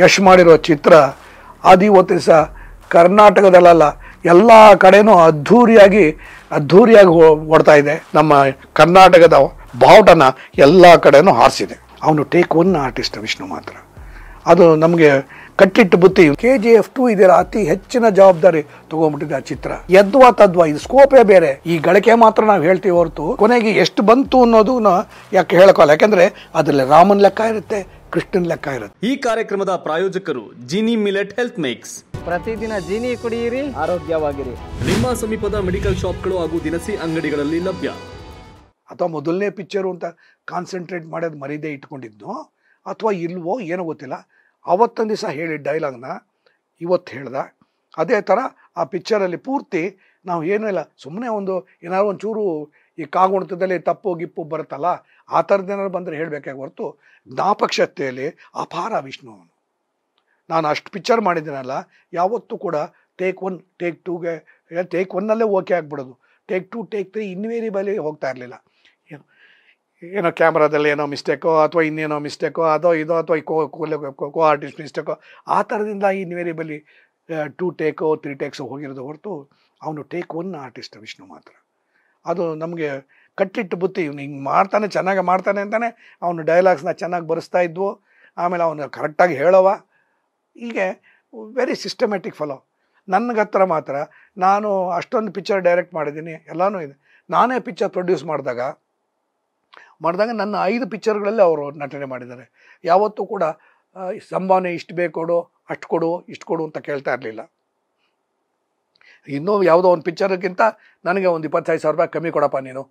ಯಶ್ ಮಾಡಿರೋ ಚಿತ್ರ ಅದು ಇವತ್ತು ದಿವಸ ಕರ್ನಾಟಕದಲ್ಲ ಎಲ್ಲ ಕಡೆನೂ ಅದ್ಧೂರಿಯಾಗಿ ಅದ್ಧೂರಿಯಾಗಿ ಹೊಡ್ತಾ ಇದೆ ನಮ್ಮ ಕರ್ನಾಟಕದ ಬಾವುಟನ ಎಲ್ಲ ಕಡೆಯೂ ಹಾರಿಸಿದೆ ಅವನು ಟೇಕ್ ಒನ್ ಆರ್ಟಿಸ್ಟ್ ವಿಷ್ಣು ಮಾತ್ರ ಅದು ನಮಗೆ ಕಟ್ಟಿಟ್ಟು ಬುತ್ತಿ ಕೆ ಜಿ ಎಫ್ ಟು ಇದರ ಅತಿ ಹೆಚ್ಚಿನ ಜವಾಬ್ದಾರಿ ತಗೊಂಡ್ಬಿಟ್ಟಿದೆ ಆ ಚಿತ್ರ ಎದ್ವಾ ತದ್ವಾ ಇದು ಸ್ಕೋಪೇ ಬೇರೆ ಈ ಗಳಿಕೆ ಮಾತ್ರ ನಾವು ಹೇಳ್ತೀವಿ ಹೊರತು ಕೊನೆಗೆ ಎಷ್ಟು ಬಂತು ಅನ್ನೋದು ಯಾಕೆ ಹೇಳ್ಕೋಲ್ಲ ಯಾಕೆಂದರೆ ಅದರಲ್ಲಿ ರಾಮನ್ ಲೆಕ್ಕ ಇರುತ್ತೆ ಕೃಷ್ಣನ್ ಲೆಕ್ಕ ಇರುತ್ತೆ ಈ ಕಾರ್ಯಕ್ರಮದ ಪ್ರಾಯೋಜಕರು ಜಿನಿ ಮಿಲೆಟ್ ಹೆಲ್ತ್ ಮೇಕ್ಸ್ ಪ್ರತಿದಿನ ಜೀನಿ ಕುಡಿಯಿರಿ ಆರೋಗ್ಯವಾಗಿರಿ ನಿಮ್ಮ ಸಮೀಪದ ಮೆಡಿಕಲ್ ಶಾಪ್ಗಳು ಹಾಗೂ ದಿನಸಿ ಅಂಗಡಿಗಳಲ್ಲಿ ಲಭ್ಯ ಅಥವಾ ಮೊದಲನೇ ಪಿಕ್ಚರು ಅಂತ ಕಾನ್ಸಂಟ್ರೇಟ್ ಮಾಡೋದು ಮರೀದೆ ಇಟ್ಕೊಂಡಿದ್ನೋ ಅಥವಾ ಇಲ್ವೋ ಏನೋ ಗೊತ್ತಿಲ್ಲ ಅವತ್ತೊಂದು ದಿವಸ ಹೇಳಿ ಡೈಲಾಗ್ನ ಇವತ್ತು ಹೇಳ್ದ ಅದೇ ಥರ ಆ ಪಿಕ್ಚರಲ್ಲಿ ಪೂರ್ತಿ ನಾವು ಏನೂ ಇಲ್ಲ ಸುಮ್ಮನೆ ಒಂದು ಏನಾದ್ರು ಒಂಚೂರು ಈ ಕಾಗುಣಿತದಲ್ಲಿ ತಪ್ಪು ಗಿಪ್ಪು ಬರುತ್ತಲ್ಲ ಆ ಥರದ್ದೇನಾದ್ರು ಬಂದರೆ ಹೇಳಬೇಕಾಗಿ ಹೊರತು ನಾಪಕ್ಷತೆಯಲ್ಲಿ ಅಪಾರ ವಿಷ್ಣು ಅವನು ನಾನು ಅಷ್ಟು ಪಿಕ್ಚರ್ ಮಾಡಿದ್ದೀನಲ್ಲ ಯಾವತ್ತೂ ಕೂಡ ಟೇಕ್ ಒನ್ ಟೇಕ್ ಟೂಗೆ ಟೇಕ್ ಒನ್ನಲ್ಲೇ ಓಕೆ ಆಗಿಬಿಡೋದು take two take three invariably ಹೋಗ್ತಾ ಇರಲಿಲ್ಲ ಏನೋ ಕ್ಯಾಮ್ರಾದಲ್ಲಿ ಏನೋ ಮಿಸ್ಟೇಕೋ ಅಥವಾ ಇನ್ನೇನೋ ಮಿಸ್ಟೇಕೋ ಅದೋ ಇದೋ ಅಥವಾ ಕೋ ಕೋ ಆರ್ಟಿಸ್ಟ್ ಮಿಸ್ಟೇಕೋ ಆ ಥರದಿಂದ ಇನ್ವೇರಿಬಲಿ ಟೂ ಟೇಕೋ ತ್ರೀ ಟೇಕ್ಸೋ ಹೋಗಿರೋದು ಹೊರತು ಅವನು ಟೇಕ್ ಒನ್ ಆರ್ಟಿಸ್ಟ್ ವಿಷ್ಣು ಮಾತ್ರ ಅದು ನಮಗೆ ಕಟ್ಟಿಟ್ಟು ಬುತ್ತಿ ಇವ್ನು ಹಿಂಗೆ ಮಾಡ್ತಾನೆ ಚೆನ್ನಾಗಿ ಮಾಡ್ತಾನೆ ಅಂತಾನೆ ಅವನು ಡೈಲಾಗ್ಸ್ನ ಚೆನ್ನಾಗಿ ಬರೆಸ್ತಾ ಇದ್ವು ಆಮೇಲೆ ಅವನು ಕರೆಕ್ಟಾಗಿ ಹೇಳೋವ ಹೀಗೆ ವೆರಿ ಸಿಸ್ಟಮ್ಯಾಟಿಕ್ ಫಾಲೋ ನನಗೆ ಹತ್ರ ಮಾತ್ರ ನಾನು ಅಷ್ಟೊಂದು ಪಿಕ್ಚರ್ ಡೈರೆಕ್ಟ್ ಮಾಡಿದ್ದೀನಿ ಎಲ್ಲನೂ ಇದೆ ನಾನೇ ಪಿಕ್ಚರ್ ಪ್ರೊಡ್ಯೂಸ್ ಮಾಡಿದಾಗ ಮಾಡಿದಾಗ ನನ್ನ ಐದು ಪಿಕ್ಚರ್ಗಳಲ್ಲಿ ಅವರು ನಟನೆ ಮಾಡಿದ್ದಾರೆ ಯಾವತ್ತೂ ಕೂಡ ಸಂಭಾವನೆ ಇಷ್ಟು ಬೇಕು ಕೊಡು ಅಷ್ಟು ಕೊಡು ಇಷ್ಟು ಕೊಡು ಅಂತ ಕೇಳ್ತಾ ಇರಲಿಲ್ಲ ಇನ್ನೂ ಯಾವುದೋ ಒಂದು ಪಿಕ್ಚರ್ಗಿಂತ ನನಗೆ ಒಂದು ಇಪ್ಪತ್ತೈದು ಸಾವಿರ ರೂಪಾಯಿ ಕಮ್ಮಿ ಕೊಡಪ್ಪ ನೀನು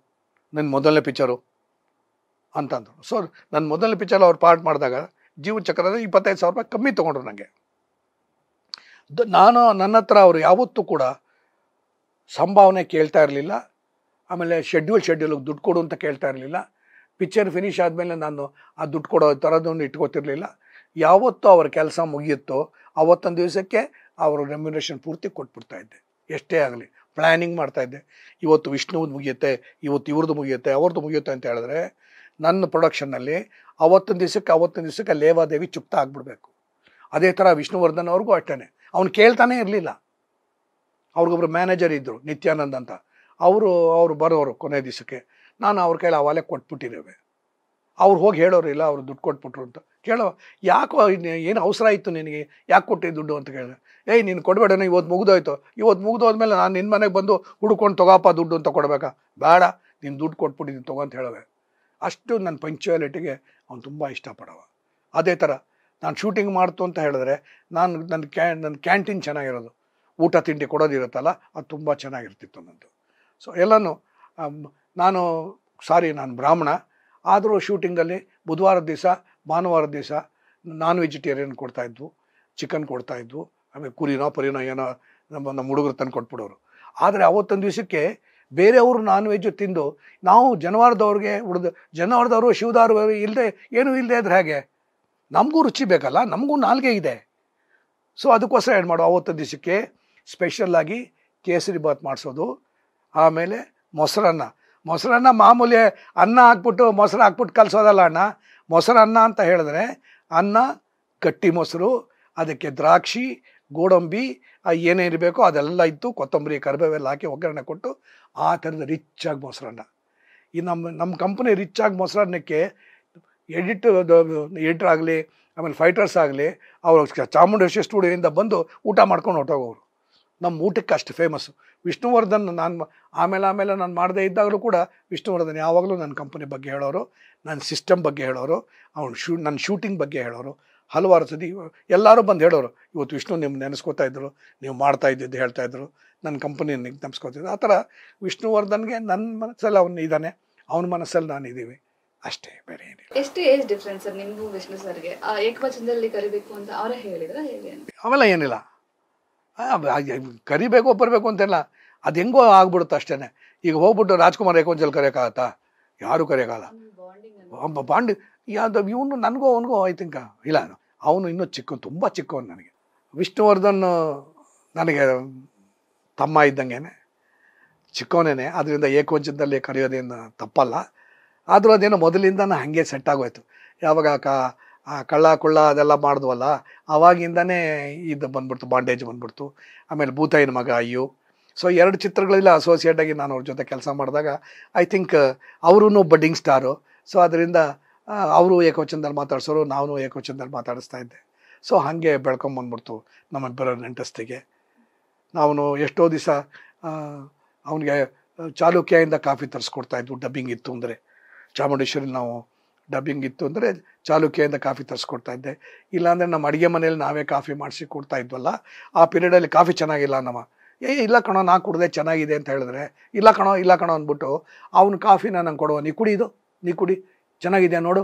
ನನ್ನ ಮೊದಲನೇ ಪಿಕ್ಚರು ಅಂತಂದರು ಸೊ ನನ್ನ ಮೊದಲನೇ ಪಿಕ್ಚರ್ ಅವ್ರು ಪಾರ್ಟ್ ಮಾಡಿದಾಗ ಜೀವ ಚಕ್ರದ ಇಪ್ಪತ್ತೈದು ಸಾವಿರ ರೂಪಾಯಿ ಕಮ್ಮಿ ತೊಗೊಂಡ್ರು ನನಗೆ ನಾನು ನನ್ನ ಹತ್ರ ಅವರು ಯಾವತ್ತೂ ಕೂಡ ಸಂಭಾವನೆ ಕೇಳ್ತಾ ಇರಲಿಲ್ಲ ಆಮೇಲೆ ಶೆಡ್ಯೂಲ್ ಶೆಡ್ಯೂಲ್ಗೆ ದುಡ್ಡು ಕೊಡು ಅಂತ ಕೇಳ್ತಾ ಇರಲಿಲ್ಲ ಪಿಕ್ಚರ್ ಫಿನಿಷ್ ಆದಮೇಲೆ ನಾನು ಆ ದುಡ್ಡು ಕೊಡೋ ಥರದನ್ನು ಇಟ್ಕೊತಿರ್ಲಿಲ್ಲ ಯಾವತ್ತೂ ಅವ್ರ ಕೆಲಸ ಮುಗಿಯುತ್ತೋ ಆವತ್ತೊಂದು ದಿವಸಕ್ಕೆ ಅವರು ರೆಮ್ಯುನೇಷನ್ ಪೂರ್ತಿ ಕೊಟ್ಬಿಡ್ತಾ ಇದ್ದೆ ಎಷ್ಟೇ ಆಗಲಿ ಪ್ಲ್ಯಾನಿಂಗ್ ಇದ್ದೆ ಇವತ್ತು ವಿಷ್ಣುವುದು ಮುಗಿಯುತ್ತೆ ಇವತ್ತು ಇವ್ರದ್ದು ಮುಗಿಯುತ್ತೆ ಅವ್ರದ್ದು ಮುಗಿಯುತ್ತೆ ಅಂತ ಹೇಳಿದ್ರೆ ನನ್ನ ಪ್ರೊಡಕ್ಷನ್ನಲ್ಲಿ ಅವತ್ತಿನ ದಿವಸಕ್ಕೆ ಅವತ್ತೊಂದು ದಿವಸಕ್ಕೆ ಲೇವಾದೇವಿ ಚುಪ್ತ ಆಗ್ಬಿಡ್ಬೇಕು ಅದೇ ಥರ ವಿಷ್ಣುವರ್ಧನ್ ಅವ್ರಿಗೂ ಅಷ್ಟೇ ಅವ್ನು ಕೇಳ್ತಾನೆ ಇರಲಿಲ್ಲ ಅವ್ರಿಗೊಬ್ಬರು ಮ್ಯಾನೇಜರ್ ಇದ್ದರು ನಿತ್ಯಾನಂದ್ ಅಂತ ಅವರು ಅವರು ಬರೋರು ಕೊನೆ ದಿವಸಕ್ಕೆ ನಾನು ಅವ್ರ ಕೈಲಿ ಆ ಕೊಟ್ಬಿಟ್ಟಿದ್ದೇವೆ ಅವ್ರು ಹೋಗಿ ಹೇಳೋರು ಇಲ್ಲ ಅವ್ರು ದುಡ್ಡು ಕೊಟ್ಬಿಟ್ರು ಅಂತ ಕೇಳೋ ಯಾಕೋ ಏನು ಅವಸರ ಇತ್ತು ನಿನಗೆ ಯಾಕೆ ಕೊಟ್ಟೆ ದುಡ್ಡು ಅಂತ ಕೇಳಿದೆ ಏಯ್ ನೀನು ಕೊಡಬೇಡನ ಇವತ್ತು ಮುಗಿದೋಯ್ತು ಇವತ್ತು ಮುಗಿದೋದ್ಮೇಲೆ ನಾನು ನಿನ್ನ ಮನೆಗೆ ಬಂದು ಹುಡ್ಕೊಂಡು ತಗೋಪ್ಪ ದುಡ್ಡು ಅಂತ ಕೊಡಬೇಕಾ ಬೇಡ ನೀನು ದುಡ್ಡು ನೀನು ತಗೋ ಅಂತ ಹೇಳುವೆ ಅಷ್ಟು ನನ್ನ ಪಂಚುಯಾಲಿಟಿಗೆ ಅವ್ನು ತುಂಬ ಇಷ್ಟಪಡವ ಅದೇ ಥರ ನಾನು ಶೂಟಿಂಗ್ ಮಾಡ್ತು ಅಂತ ಹೇಳಿದ್ರೆ ನಾನು ನನ್ನ ಕ್ಯಾ ನನ್ನ ಕ್ಯಾಂಟೀನ್ ಚೆನ್ನಾಗಿರೋದು ಊಟ ತಿಂಡಿ ಕೊಡೋದಿರುತ್ತಲ್ಲ ಅದು ತುಂಬ ಚೆನ್ನಾಗಿರ್ತಿತ್ತು ನನ್ನದು ಸೊ ಎಲ್ಲನೂ ನಾನು ಸಾರಿ ನಾನು ಬ್ರಾಹ್ಮಣ ಆದರೂ ಶೂಟಿಂಗಲ್ಲಿ ಬುಧವಾರದ ದಿವಸ ಭಾನುವಾರದ ದಿವಸ ನಾನ್ ವೆಜಿಟೇರಿಯನ್ ಕೊಡ್ತಾಯಿದ್ವು ಚಿಕನ್ ಕೊಡ್ತಾಯಿದ್ವು ಆಮೇಲೆ ಕುರಿನೋ ಪರಿನೋ ಏನೋ ನಮ್ಮ ನಮ್ಮ ಹುಡುಗರು ತಂದು ಕೊಟ್ಬಿಡೋರು ಆದರೆ ಅವತ್ತೊಂದು ದಿವಸಕ್ಕೆ ಬೇರೆಯವರು ನಾನ್ ವೆಜ್ ತಿಂದು ನಾವು ಜನವಾರದವ್ರಿಗೆ ಹುಡುಗ ಜನವಾರದವರು ಶಿವದಾರವರು ಇಲ್ಲದೆ ಏನೂ ಇಲ್ಲದೆ ಆದರೆ ಹೇಗೆ ನಮಗೂ ರುಚಿ ಬೇಕಲ್ಲ ನಮಗೂ ನಾಲ್ಗೆ ಇದೆ ಸೊ ಅದಕ್ಕೋಸ್ಕರ ಏನು ಮಾಡುವ ಅವತ್ತು ದಿವಸಕ್ಕೆ ಸ್ಪೆಷಲ್ಲಾಗಿ ಕೇಸರಿ ಬಾತ್ ಮಾಡಿಸೋದು ಆಮೇಲೆ ಮೊಸರನ್ನ ಮೊಸರನ್ನ ಮಾಮೂಲಿ ಅನ್ನ ಹಾಕ್ಬಿಟ್ಟು ಮೊಸರು ಹಾಕ್ಬಿಟ್ಟು ಕಲಿಸೋದಲ್ಲ ಅಣ್ಣ ಮೊಸರನ್ನ ಅಂತ ಹೇಳಿದ್ರೆ ಅನ್ನ ಗಟ್ಟಿ ಮೊಸರು ಅದಕ್ಕೆ ದ್ರಾಕ್ಷಿ ಗೋಡಂಬಿ ಏನೇ ಇರಬೇಕೋ ಅದೆಲ್ಲ ಇತ್ತು ಕೊತ್ತಂಬರಿ ಕರಿಬೇವೆಲ್ಲ ಹಾಕಿ ಒಗ್ಗರಣೆ ಕೊಟ್ಟು ಆ ಥರದ ರಿಚ್ ಆಗಿ ಮೊಸರನ್ನ ಈ ನಮ್ಮ ನಮ್ಮ ಕಂಪ್ನಿ ರಿಚ್ ಆಗಿ ಮೊಸರನ್ನಕ್ಕೆ ಎಡಿಟ್ ಎಡಿಟರ್ ಆಗಲಿ ಆಮೇಲೆ ಫೈಟರ್ಸ್ ಆಗಲಿ ಅವರು ಚಾಮುಂಡೇಶ್ವರಿ ಸ್ಟುಡಿಯೋಯಿಂದ ಬಂದು ಊಟ ಮಾಡ್ಕೊಂಡು ಹೊಟ್ಟೋಗೋರು ನಮ್ಮ ಊಟಕ್ಕೆ ಅಷ್ಟು ಫೇಮಸ್ಸು ವಿಷ್ಣುವರ್ಧನ್ ನಾನು ಆಮೇಲೆ ಆಮೇಲೆ ನಾನು ಮಾಡದೇ ಇದ್ದಾಗಲೂ ಕೂಡ ವಿಷ್ಣುವರ್ಧನ್ ಯಾವಾಗಲೂ ನನ್ನ ಕಂಪನಿ ಬಗ್ಗೆ ಹೇಳೋರು ನನ್ನ ಸಿಸ್ಟಮ್ ಬಗ್ಗೆ ಹೇಳೋರು ಅವ್ನು ಶೂ ನನ್ನ ಶೂಟಿಂಗ್ ಬಗ್ಗೆ ಹೇಳೋರು ಹಲವಾರು ಸತಿ ಎಲ್ಲರೂ ಬಂದು ಹೇಳೋರು ಇವತ್ತು ವಿಷ್ಣು ನಿಮ್ಮ ನೆನೆಸ್ಕೋತಾ ಇದ್ದರು ನೀವು ಮಾಡ್ತಾ ಇದ್ದಿದ್ದು ಹೇಳ್ತಾ ಇದ್ರು ನನ್ನ ಕಂಪನಿ ನೆನೆಸ್ಕೋತಿದ್ರು ಆ ಥರ ವಿಷ್ಣುವರ್ಧನ್ಗೆ ನನ್ನ ಮನಸ್ಸಲ್ಲಿ ಅವನು ಇದ್ದಾನೆ ಅವನ ಮನಸ್ಸಲ್ಲಿ ನಾನು ಇದ್ದೀವಿ ಅಷ್ಟೇ ಬೇರೆ ಏನಿಲ್ಲ ಎಷ್ಟು ಏಜ್ ಡಿಫ್ರೆನ್ಸ್ ಸರ್ ನಿಮಗೂ ವಿಷ್ಣು ಸರ್ಗೆ ಏಕವಚನದಲ್ಲಿ ಕರಿಬೇಕು ಅಂತ ಅವರೇ ಹೇಳಿದ್ರೆ ಅವೆಲ್ಲ ಏನಿಲ್ಲ ಕರಿಬೇಕು ಬರಬೇಕು ಅಂತೆಲ್ಲ ಅದು ಹೆಂಗೋ ಆಗ್ಬಿಡುತ್ತೆ ಅಷ್ಟೇ ಈಗ ಹೋಗ್ಬಿಟ್ಟು ರಾಜ್ಕುಮಾರ್ ಏಕೊಂಚಲ್ ಕರೆಯೋಕ್ಕಾಗತ್ತಾ ಯಾರು ಕರೆಯೋಕ್ಕಾಗಲ್ಲ ಬಾಂಡ್ ಯಾವ್ದು ಇವನು ನನಗೂ ಅವನಿಗೂ ಐ ಇಲ್ಲ ಅವನು ಇನ್ನೂ ಚಿಕ್ಕ ತುಂಬ ಚಿಕ್ಕವನು ನನಗೆ ವಿಷ್ಣುವರ್ಧನ್ ನನಗೆ ತಮ್ಮ ಇದ್ದಂಗೆ ಚಿಕ್ಕವನೇ ಅದರಿಂದ ಏಕವಂಚದಲ್ಲಿ ಕರೆಯೋದೇನು ತಪ್ಪಲ್ಲ ಆದರೂ ಅದೇನೋ ಮೊದಲಿಂದ ಹಾಗೆ ಸೆಟ್ ಆಗೋಯ್ತು ಯಾವಾಗ ಕಾ ಆ ಕಳ್ಳ ಕುಳ್ಳ ಅದೆಲ್ಲ ಮಾಡಿದ್ವಲ್ಲ ಅವಾಗಿಂದನೇ ಇದು ಬಂದ್ಬಿಡ್ತು ಬಾಂಡೇಜ್ ಬಂದ್ಬಿಡ್ತು ಆಮೇಲೆ ಭೂತಾಯಿನ ಮಗ ಅಯ್ಯೋ ಸೊ ಎರಡು ಚಿತ್ರಗಳಲ್ಲಿ ಅಸೋಸಿಯೇಟ್ ಆಗಿ ನಾನು ಅವ್ರ ಜೊತೆ ಕೆಲಸ ಮಾಡಿದಾಗ ಐ ಥಿಂಕ್ ಅವರೂ ಬಡ್ಡಿಂಗ್ ಸ್ಟಾರು ಸೊ ಅದರಿಂದ ಅವರು ಏಕವಚನದಲ್ಲಿ ಮಾತಾಡ್ಸೋರು ನಾನು ಏಕವಚನದಲ್ಲಿ ಮಾತಾಡಿಸ್ತಾ ಇದ್ದೆ ಸೊ ಹಾಗೆ ಬೆಳ್ಕೊಂಬಂದ್ಬಿಡ್ತು ನಮ್ಮಿಬ್ಬರ ನೆಂಟಸ್ತಿಗೆ ನಾವು ಎಷ್ಟೋ ದಿವಸ ಅವನಿಗೆ ಚಾಲುಕ್ಯ ಇಂದ ಕಾಫಿ ತರಿಸ್ಕೊಡ್ತಾ ಇದ್ವು ಡಬ್ಬಿಂಗ್ ಇತ್ತು ಅಂದರೆ ಚಾಮುಂಡೇಶ್ವರಿ ನಾವು ಡಬ್ಬಿಂಗ್ ಇತ್ತು ಅಂದರೆ ಚಾಲುಕ್ಯದಿಂದ ಕಾಫಿ ತರಿಸ್ಕೊಡ್ತಾ ಇದ್ದೆ ಇಲ್ಲಾಂದರೆ ನಮ್ಮ ಅಡುಗೆ ಮನೇಲಿ ನಾವೇ ಕಾಫಿ ಮಾಡಿಸಿ ಕೊಡ್ತಾ ಇದ್ವಲ್ಲ ಆ ಪೀರಿಯಡಲ್ಲಿ ಕಾಫಿ ಚೆನ್ನಾಗಿಲ್ಲ ನಮ್ಮ ಏ ಇಲ್ಲ ಕಣೋ ನಾ ಕುಡ್ದೆ ಚೆನ್ನಾಗಿದೆ ಅಂತ ಹೇಳಿದ್ರೆ ಇಲ್ಲ ಕಣೋ ಇಲ್ಲ ಕಣೋ ಅಂದ್ಬಿಟ್ಟು ಅವ್ನ ಕಾಫಿನ ನಂಗೆ ಕೊಡುವ ನೀ ಕುಡಿ ಇದು ನೀ ಕುಡಿ ಚೆನ್ನಾಗಿದೆ ನೋಡು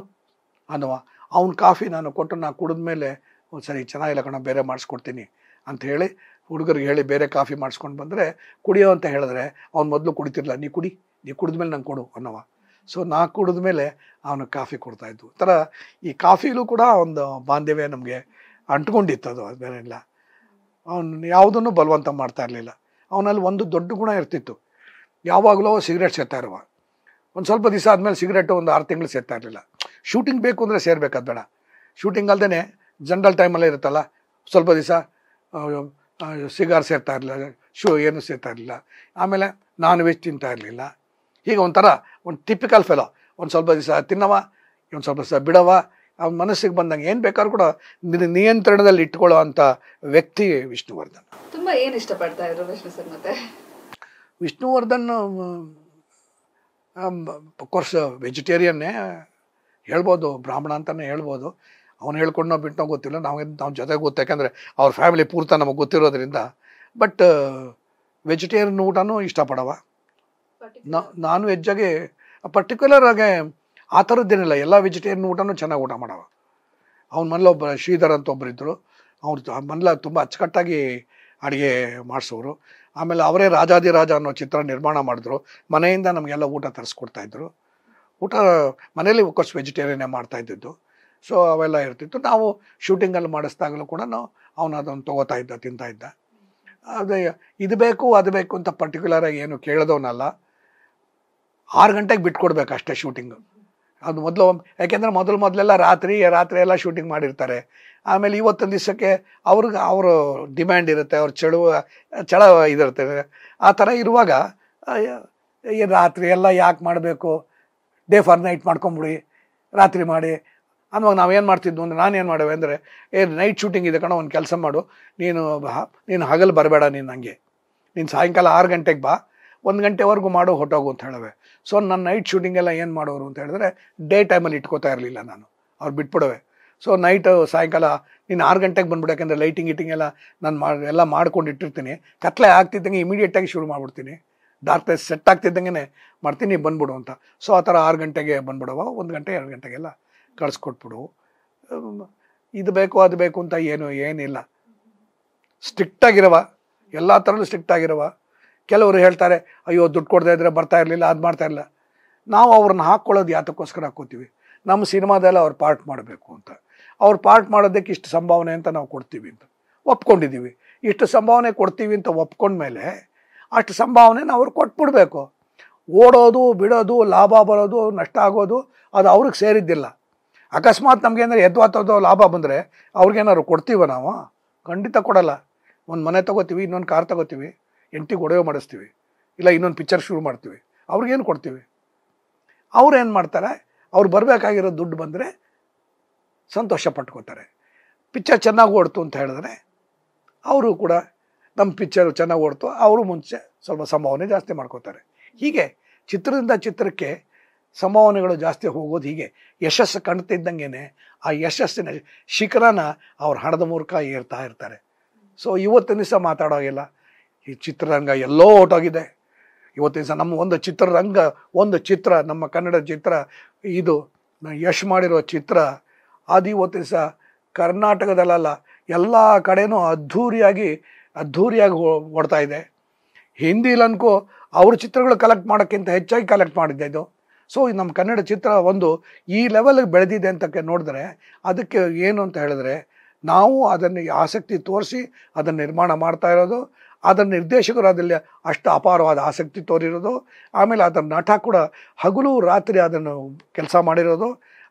ಅನ್ನುವ ಅವ್ನ ಕಾಫಿ ನಾನು ಕೊಟ್ಟು ನಾ ಕುಡಿದ್ಮೇಲೆ ಒಂದು ಸರಿ ಚೆನ್ನಾಗಿಲ್ಲ ಕಣೋ ಬೇರೆ ಮಾಡಿಸ್ಕೊಡ್ತೀನಿ ಅಂತ ಹೇಳಿ ಹುಡುಗರಿಗೆ ಹೇಳಿ ಬೇರೆ ಕಾಫಿ ಮಾಡಿಸ್ಕೊಂಡು ಬಂದರೆ ಕುಡಿಯೋ ಅಂತ ಹೇಳಿದ್ರೆ ಅವ್ನು ಮೊದಲು ಕುಡಿತಿರ್ಲ ನೀ ಕುಡಿ ನೀ ಕುಡಿದ್ಮೇಲೆ ನಂಗೆ ಕೊಡು ಅನ್ನೋವ ಸೊ ನಾ ಕುಡಿದ ಮೇಲೆ ಅವನು ಕಾಫಿ ಇದ್ದು ಥರ ಈ ಕಾಫಿಲೂ ಕೂಡ ಒಂದು ಬಾಂಧವ್ಯ ನಮಗೆ ಅಂಟ್ಕೊಂಡಿತ್ತು ಅದು ಅದು ಬೇರೆ ಅವನು ಯಾವುದನ್ನು ಬಲವಂತ ಮಾಡ್ತಾ ಇರಲಿಲ್ಲ ಅವನಲ್ಲಿ ಒಂದು ದೊಡ್ಡ ಗುಣ ಇರ್ತಿತ್ತು ಯಾವಾಗಲೂ ಸಿಗರೆಟ್ ಸೇತಾ ಇರುವ ಒಂದು ಸ್ವಲ್ಪ ದಿವಸ ಆದಮೇಲೆ ಸಿಗರೇಟು ಒಂದು ಆರು ತಿಂಗಳು ಸೇರ್ತಾ ಇರಲಿಲ್ಲ ಶೂಟಿಂಗ್ ಬೇಕು ಅಂದರೆ ಸೇರ್ಬೇಕಾದ ಬೇಡ ಶೂಟಿಂಗ್ ಅಲ್ಲದೇ ಜನರಲ್ ಟೈಮಲ್ಲೇ ಇರುತ್ತಲ್ಲ ಸ್ವಲ್ಪ ದಿವಸ ಸಿಗಾರ್ ಸೇರ್ತಾ ಇರಲಿಲ್ಲ ಶೂ ಏನು ಸೇರ್ತಾ ಇರಲಿಲ್ಲ ಆಮೇಲೆ ನಾನ್ ವೆಜ್ ತಿಂತಾ ಇರಲಿಲ್ಲ ಹೀಗೆ ಒಂಥರ ಒಂದು ಟಿಪಿಕಲ್ ಫೆಲೋ ಒಂದು ಸ್ವಲ್ಪ ದಿವಸ ತಿನ್ನವ ಒಂದು ಸ್ವಲ್ಪ ದಿವಸ ಬಿಡವ ಅವ್ನ ಮನಸ್ಸಿಗೆ ಬಂದಂಗೆ ಏನು ಬೇಕಾದ್ರೂ ಕೂಡ ನಿಯಂತ್ರಣದಲ್ಲಿ ಇಟ್ಕೊಳ್ಳೋ ಅಂಥ ವ್ಯಕ್ತಿ ವಿಷ್ಣುವರ್ಧನ್ ತುಂಬ ಏನು ಇಷ್ಟಪಡ್ತಾ ಇದ್ರು ವಿಷ್ಣು ಸರ್ ಮತ್ತೆ ವಿಷ್ಣುವರ್ಧನ್ ಕೋರ್ಸ್ ವೆಜಿಟೇರಿಯನ್ನೇ ಹೇಳ್ಬೋದು ಬ್ರಾಹ್ಮಣ ಅಂತಲೇ ಹೇಳ್ಬೋದು ಅವ್ನು ಹೇಳ್ಕೊಂಡು ನಾವು ಗೊತ್ತಿಲ್ಲ ನಾವು ನಾವು ಜೊತೆಗೆ ಗೊತ್ತು ಯಾಕಂದರೆ ಅವ್ರ ಫ್ಯಾಮಿಲಿ ಪೂರ್ತ ನಮಗೆ ಗೊತ್ತಿರೋದ್ರಿಂದ ಬಟ್ ವೆಜಿಟೇರಿಯನ್ ಊಟನೂ ಇಷ್ಟಪಡವ ನಾನು ವೆಜ್ಜಾಗಿ ಪರ್ಟಿಕ್ಯುಲರ್ ಆಗಿ ಆ ಥರದ್ದೇನಿಲ್ಲ ಎಲ್ಲ ವೆಜಿಟೇರಿಯನ್ ಊಟನೂ ಚೆನ್ನಾಗಿ ಊಟ ಮಾಡವ ಅವ್ನ ಮನೇಲಿ ಒಬ್ಬ ಶ್ರೀಧರ್ ಅಂತ ಇದ್ದರು ಅವ್ರು ಮನೇಲಿ ತುಂಬ ಅಚ್ಚುಕಟ್ಟಾಗಿ ಅಡುಗೆ ಮಾಡಿಸೋರು ಆಮೇಲೆ ಅವರೇ ರಾಜಾದಿರಾಜ ಅನ್ನೋ ಚಿತ್ರ ನಿರ್ಮಾಣ ಮಾಡಿದ್ರು ಮನೆಯಿಂದ ನಮಗೆಲ್ಲ ಊಟ ತರಿಸ್ಕೊಡ್ತಾಯಿದ್ರು ಊಟ ಮನೇಲಿ ಒಕ್ಕೋಸ್ ವೆಜಿಟೇರಿಯನ್ನೇ ಇದ್ದಿದ್ದು ಸೊ ಅವೆಲ್ಲ ಇರ್ತಿತ್ತು ನಾವು ಶೂಟಿಂಗಲ್ಲಿ ಮಾಡಿಸ್ದಾಗಲೂ ಕೂಡ ನಾವು ಅವನು ಅದನ್ನು ತೊಗೋತಾ ಇದ್ದ ತಿಂತಾ ಇದ್ದ ಅದೇ ಇದು ಬೇಕು ಅದು ಬೇಕು ಅಂತ ಪರ್ಟಿಕ್ಯುಲರಾಗಿ ಏನು ಕೇಳಿದವನಲ್ಲ ಆರು ಗಂಟೆಗೆ ಬಿಟ್ಕೊಡ್ಬೇಕು ಅಷ್ಟೇ ಶೂಟಿಂಗು ಅದು ಮೊದಲು ಯಾಕೆಂದರೆ ಮೊದಲು ಮೊದಲೆಲ್ಲ ರಾತ್ರಿ ರಾತ್ರಿ ಎಲ್ಲ ಶೂಟಿಂಗ್ ಮಾಡಿರ್ತಾರೆ ಆಮೇಲೆ ಇವತ್ತೊಂದು ದಿವಸಕ್ಕೆ ಅವ್ರಿಗೆ ಅವರು ಡಿಮ್ಯಾಂಡ್ ಇರುತ್ತೆ ಅವ್ರ ಚಳುವ ಚಳ ಇದಿರುತ್ತೆ ಆ ಥರ ಇರುವಾಗ ರಾತ್ರಿ ಎಲ್ಲ ಯಾಕೆ ಮಾಡಬೇಕು ಡೇ ಫಾರ್ ನೈಟ್ ಮಾಡ್ಕೊಂಬಿಡಿ ರಾತ್ರಿ ಮಾಡಿ ಅನ್ನುವಾಗ ನಾವೇನು ಮಾಡ್ತಿದ್ವು ಅಂದರೆ ನಾನೇನು ಮಾಡುವೆ ಅಂದರೆ ಏ ನೈಟ್ ಶೂಟಿಂಗ್ ಇದೆ ಕಣೋ ಒಂದು ಕೆಲಸ ಮಾಡು ನೀನು ನೀನು ಹಗಲು ಬರಬೇಡ ನೀನು ನನಗೆ ನೀನು ಸಾಯಂಕಾಲ ಆರು ಗಂಟೆಗೆ ಬಾ ಒಂದು ಗಂಟೆವರೆಗೂ ಮಾಡು ಹೊಟ್ಟೋಗು ಅಂತ ಹೇಳವೆ ಸೊ ನನ್ನ ನೈಟ್ ಶೂಟಿಂಗ್ ಎಲ್ಲ ಏನು ಮಾಡೋರು ಅಂತ ಹೇಳಿದ್ರೆ ಡೇ ಟೈಮಲ್ಲಿ ಇಟ್ಕೋತಾ ಇರಲಿಲ್ಲ ನಾನು ಅವ್ರು ಬಿಟ್ಬಿಡವೆ ಸೊ ನೈಟ್ ಸಾಯಂಕಾಲ ನೀನು ಆರು ಗಂಟೆಗೆ ಬಂದ್ಬಿಡು ಯಾಕಂದರೆ ಲೈಟಿಂಗ್ ಇಟಿಂಗ್ ಎಲ್ಲ ನಾನು ಮಾಡಿ ಎಲ್ಲ ಮಾಡ್ಕೊಂಡು ಇಟ್ಟಿರ್ತೀನಿ ಕತ್ಲೆ ಆಗ್ತಿದ್ದಂಗೆ ಇಮಿಡಿಯೇಟಾಗಿ ಶುರು ಮಾಡಿಬಿಡ್ತೀನಿ ಡಾರ್ಕ್ನೆಸ್ ಸೆಟ್ ಆಗ್ತಿದ್ದಂಗೆ ಮಾಡ್ತೀನಿ ಬಂದ್ಬಿಡು ಅಂತ ಸೊ ಆ ಥರ ಆರು ಗಂಟೆಗೆ ಬಂದ್ಬಿಡವ ಒಂದು ಗಂಟೆ ಎರಡು ಗಂಟೆಗೆಲ್ಲ ಕಳಿಸ್ಕೊಟ್ಬಿಡು ಇದು ಬೇಕು ಅದು ಬೇಕು ಅಂತ ಏನು ಏನಿಲ್ಲ ಸ್ಟ್ರಿಕ್ಟಾಗಿರವ ಎಲ್ಲ ಥರಲ್ಲೂ ಸ್ಟ್ರಿಕ್ಟಾಗಿರವ ಕೆಲವರು ಹೇಳ್ತಾರೆ ಅಯ್ಯೋ ದುಡ್ಡು ಕೊಡದೇ ಇದ್ದರೆ ಬರ್ತಾ ಇರಲಿಲ್ಲ ಅದು ಮಾಡ್ತಾ ಇರಲಿಲ್ಲ ನಾವು ಅವ್ರನ್ನ ಹಾಕ್ಕೊಳ್ಳೋದು ಯಾತಕ್ಕೋಸ್ಕರ ಹಾಕ್ಕೋತೀವಿ ನಮ್ಮ ಸಿನಿಮಾದಲ್ಲಿ ಅವ್ರು ಪಾರ್ಟ್ ಮಾಡಬೇಕು ಅಂತ ಅವ್ರು ಪಾರ್ಟ್ ಮಾಡೋದಕ್ಕೆ ಇಷ್ಟು ಸಂಭಾವನೆ ಅಂತ ನಾವು ಕೊಡ್ತೀವಿ ಅಂತ ಒಪ್ಕೊಂಡಿದ್ದೀವಿ ಇಷ್ಟು ಸಂಭಾವನೆ ಕೊಡ್ತೀವಿ ಅಂತ ಒಪ್ಕೊಂಡ್ಮೇಲೆ ಅಷ್ಟು ಸಂಭಾವನೆ ನಾವು ಅವ್ರಿಗೆ ಕೊಟ್ಬಿಡ್ಬೇಕು ಓಡೋದು ಬಿಡೋದು ಲಾಭ ಬರೋದು ನಷ್ಟ ಆಗೋದು ಅದು ಅವ್ರಿಗೆ ಸೇರಿದ್ದಿಲ್ಲ ಅಕಸ್ಮಾತ್ ನಮಗೇನಾರು ಎದ್ವಾತದೋ ಲಾಭ ಬಂದರೆ ಅವ್ರಿಗೇನಾದ್ರು ಕೊಡ್ತೀವ ನಾವು ಖಂಡಿತ ಕೊಡಲ್ಲ ಒಂದು ಮನೆ ತಗೋತೀವಿ ಇನ್ನೊಂದು ಕಾರ್ ತಗೋತೀವಿ ಎಂಟಿಗೆ ಒಡವೆ ಮಾಡಿಸ್ತೀವಿ ಇಲ್ಲ ಇನ್ನೊಂದು ಪಿಕ್ಚರ್ ಶುರು ಮಾಡ್ತೀವಿ ಅವ್ರಿಗೇನು ಕೊಡ್ತೀವಿ ಅವ್ರು ಏನು ಮಾಡ್ತಾರೆ ಅವ್ರು ಬರಬೇಕಾಗಿರೋ ದುಡ್ಡು ಬಂದರೆ ಸಂತೋಷ ಪಟ್ಕೋತಾರೆ ಪಿಕ್ಚರ್ ಚೆನ್ನಾಗಿ ಓಡ್ತು ಅಂತ ಹೇಳಿದ್ರೆ ಅವರು ಕೂಡ ನಮ್ಮ ಪಿಕ್ಚರು ಚೆನ್ನಾಗಿ ಓಡ್ತು ಅವರು ಮುಂಚೆ ಸ್ವಲ್ಪ ಸಂಭಾವನೆ ಜಾಸ್ತಿ ಮಾಡ್ಕೋತಾರೆ ಹೀಗೆ ಚಿತ್ರದಿಂದ ಚಿತ್ರಕ್ಕೆ ಸಂಭಾವನೆಗಳು ಜಾಸ್ತಿ ಹೋಗೋದು ಹೀಗೆ ಯಶಸ್ಸು ಕಾಣ್ತಿದ್ದಂಗೆ ಆ ಯಶಸ್ಸಿನ ಶಿಖರನ ಅವ್ರು ಹಣದ ಮೂಲಕ ಏರ್ತಾ ಇರ್ತಾರೆ ಸೊ ಇವತ್ತಿನ ದಿವಸ ಮಾತಾಡೋಗಿಲ್ಲ ಈ ಚಿತ್ರರಂಗ ಎಲ್ಲೋ ಓಟಾಗಿದೆ ಇವತ್ತಿನ ಸಹ ನಮ್ಮ ಒಂದು ಚಿತ್ರರಂಗ ಒಂದು ಚಿತ್ರ ನಮ್ಮ ಕನ್ನಡ ಚಿತ್ರ ಇದು ಯಶ್ ಮಾಡಿರೋ ಚಿತ್ರ ಅದು ಇವತ್ತಿನ ಸಹ ಕರ್ನಾಟಕದಲ್ಲ ಎಲ್ಲ ಕಡೆಯೂ ಅದ್ಧೂರಿಯಾಗಿ ಅದ್ಧೂರಿಯಾಗಿ ಓಡ್ತಾ ಇದೆ ಹಿಂದಿಲಿ ಅನ್ಕೋ ಅವ್ರ ಚಿತ್ರಗಳು ಕಲೆಕ್ಟ್ ಮಾಡೋಕ್ಕಿಂತ ಹೆಚ್ಚಾಗಿ ಕಲೆಕ್ಟ್ ಮಾಡಿದ್ದೆ ಇದು ಸೊ ನಮ್ಮ ಕನ್ನಡ ಚಿತ್ರ ಒಂದು ಈ ಲೆವೆಲ್ಗೆ ಬೆಳೆದಿದೆ ಅಂತಕ್ಕೆ ನೋಡಿದ್ರೆ ಅದಕ್ಕೆ ಏನು ಅಂತ ಹೇಳಿದ್ರೆ ನಾವು ಅದನ್ನು ಆಸಕ್ತಿ ತೋರಿಸಿ ಅದನ್ನು ನಿರ್ಮಾಣ ಮಾಡ್ತಾ ಇರೋದು ಅದರ ನಿರ್ದೇಶಕರು ಅದರಲ್ಲಿ ಅಷ್ಟು ಅಪಾರವಾದ ಆಸಕ್ತಿ ತೋರಿರೋದು ಆಮೇಲೆ ಅದರ ನಟ ಕೂಡ ಹಗಲು ರಾತ್ರಿ ಅದನ್ನು ಕೆಲಸ ಮಾಡಿರೋದು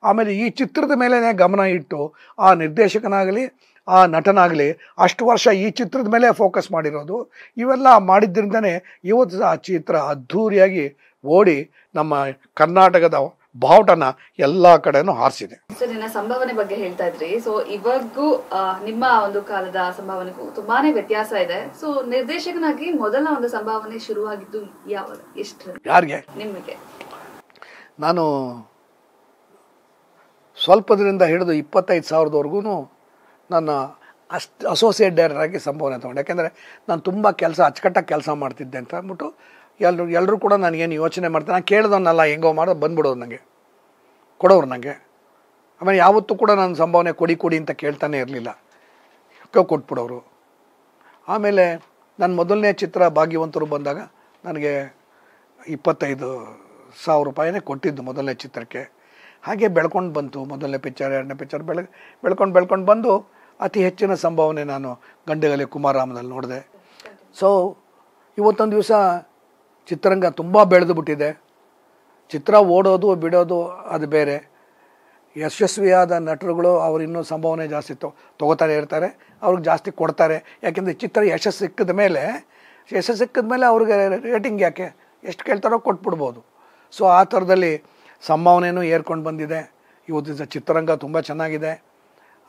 ಆಮೇಲೆ ಈ ಚಿತ್ರದ ಮೇಲೇ ಗಮನ ಇಟ್ಟು ಆ ನಿರ್ದೇಶಕನಾಗಲಿ ಆ ನಟನಾಗಲಿ ಅಷ್ಟು ವರ್ಷ ಈ ಚಿತ್ರದ ಮೇಲೆ ಫೋಕಸ್ ಮಾಡಿರೋದು ಇವೆಲ್ಲ ಮಾಡಿದ್ದರಿಂದನೇ ಇವತ್ತು ಆ ಚಿತ್ರ ಅದ್ಧೂರಿಯಾಗಿ ಓಡಿ ನಮ್ಮ ಕರ್ನಾಟಕದ ಬಾವುಟನ ಎಲ್ಲಾ ಕಡೆನೂ ಹಾರಿಸಿದೆ ಸಂಭಾವನೆ ಬಗ್ಗೆ ಹೇಳ್ತಾ ಇದ್ರಿ ಸೊ ಇವಾಗೂ ನಿಮ್ಮ ಒಂದು ಕಾಲದ ಸಂಭಾವನೆಗೂ ತುಂಬಾನೇ ವ್ಯತ್ಯಾಸ ಇದೆ ಸೊ ನಿರ್ದೇಶಕನಾಗಿ ಮೊದಲ ಒಂದು ಸಂಭಾವನೆ ಶುರುವಾಗಿದ್ದು ಯಾವ ಎಷ್ಟು ಯಾರಿಗೆ ನಿಮಗೆ ನಾನು ದಿನದಿಂದ ಹಿಡಿದು ಇಪ್ಪತ್ತೈದು ಸಾವಿರದವರೆಗೂ ನನ್ನ ಅಷ್ಟು ಅಸೋಸಿಯೇಟ್ ಡೈರೆಕ್ಟರ್ ಆಗಿ ಸಂಭಾವನೆ ತೊಗೊಂಡೆ ಯಾಕೆಂದರೆ ನಾನು ತುಂಬ ಕೆಲಸ ಅಚ್ಚುಕಟ್ಟಾಗಿ ಕೆಲಸ ಮಾಡ್ತಿದ್ದೆ ಅಂತ ಅಂದ್ಬಿಟ್ಟು ಎಲ್ಲರೂ ಎಲ್ಲರೂ ಕೂಡ ಏನು ಯೋಚನೆ ಮಾಡ್ತಾರೆ ನಾನು ಹೆಂಗೋ ಮಾಡೋದು ಬಂದ್ಬಿಡೋದು ನನಗೆ ಕೊಡೋರು ನನಗೆ ಆಮೇಲೆ ಯಾವತ್ತೂ ಕೂಡ ನಾನು ಸಂಭಾವನೆ ಕೊಡಿ ಕೊಡಿ ಅಂತ ಕೇಳ್ತಾನೆ ಇರಲಿಲ್ಲ ಕೊಟ್ಬಿಡೋರು ಆಮೇಲೆ ನನ್ನ ಮೊದಲನೇ ಚಿತ್ರ ಭಾಗ್ಯವಂತರು ಬಂದಾಗ ನನಗೆ ಇಪ್ಪತ್ತೈದು ಸಾವಿರ ರೂಪಾಯಿನೇ ಕೊಟ್ಟಿದ್ದು ಮೊದಲನೇ ಚಿತ್ರಕ್ಕೆ ಹಾಗೆ ಬೆಳ್ಕೊಂಡು ಬಂತು ಮೊದಲನೇ ಪಿಕ್ಚರ್ ಎರಡನೇ ಪಿಕ್ಚರ್ ಬೆಳೆ ಬೆಳ್ಕೊಂಡು ಬೆಳ್ಕೊಂಡು ಬಂದು ಅತಿ ಹೆಚ್ಚಿನ ಸಂಭಾವನೆ ನಾನು ಗಂಡಗಲಿ ಕುಮಾರಾಮದಲ್ಲಿ ನೋಡಿದೆ ಸೊ ಇವತ್ತೊಂದು ದಿವಸ ಚಿತ್ರರಂಗ ತುಂಬ ಬೆಳೆದು ಬಿಟ್ಟಿದೆ ಚಿತ್ರ ಓಡೋದು ಬಿಡೋದು ಅದು ಬೇರೆ ಯಶಸ್ವಿಯಾದ ನಟರುಗಳು ಅವರಿನ್ನೂ ಸಂಭಾವನೆ ಜಾಸ್ತಿ ತಗೋತಾರೆ ಇರ್ತಾರೆ ಅವ್ರಿಗೆ ಜಾಸ್ತಿ ಕೊಡ್ತಾರೆ ಯಾಕೆಂದರೆ ಚಿತ್ರ ಯಶಸ್ಸು ಸಿಕ್ಕಿದ ಮೇಲೆ ಯಶಸ್ಸು ಸಿಕ್ಕಿದ ಮೇಲೆ ಅವ್ರಿಗೆ ರೇಟಿಂಗ್ ಯಾಕೆ ಎಷ್ಟು ಕೇಳ್ತಾರೋ ಕೊಟ್ಬಿಡ್ಬೋದು ಸೊ ಆ ಥರದಲ್ಲಿ ಸಂಭಾವನೆಯೂ ಏರ್ಕೊಂಡು ಬಂದಿದೆ ಇವತ್ತಿನ ಚಿತ್ರರಂಗ ತುಂಬ ಚೆನ್ನಾಗಿದೆ